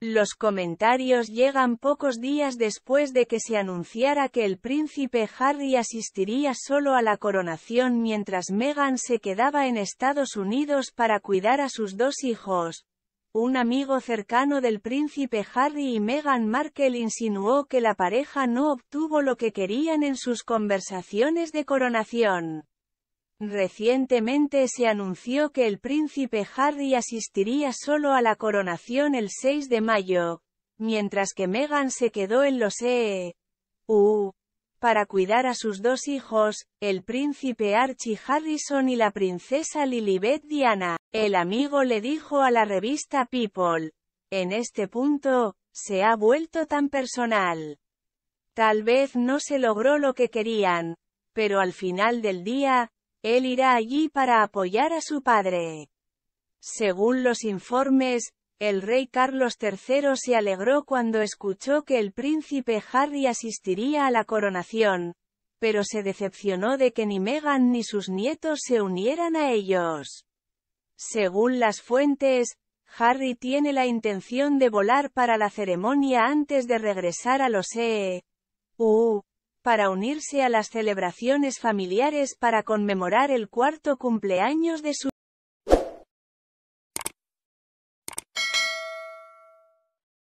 Los comentarios llegan pocos días después de que se anunciara que el príncipe Harry asistiría solo a la coronación mientras Meghan se quedaba en Estados Unidos para cuidar a sus dos hijos. Un amigo cercano del príncipe Harry y Meghan Markle insinuó que la pareja no obtuvo lo que querían en sus conversaciones de coronación. Recientemente se anunció que el príncipe Harry asistiría solo a la coronación el 6 de mayo, mientras que Meghan se quedó en los E.U. E. para cuidar a sus dos hijos, el príncipe Archie Harrison y la princesa Lilibet Diana. El amigo le dijo a la revista People. En este punto, se ha vuelto tan personal. Tal vez no se logró lo que querían, pero al final del día, él irá allí para apoyar a su padre. Según los informes, el rey Carlos III se alegró cuando escuchó que el príncipe Harry asistiría a la coronación, pero se decepcionó de que ni Meghan ni sus nietos se unieran a ellos. Según las fuentes, Harry tiene la intención de volar para la ceremonia antes de regresar a los E.U para unirse a las celebraciones familiares para conmemorar el cuarto cumpleaños de su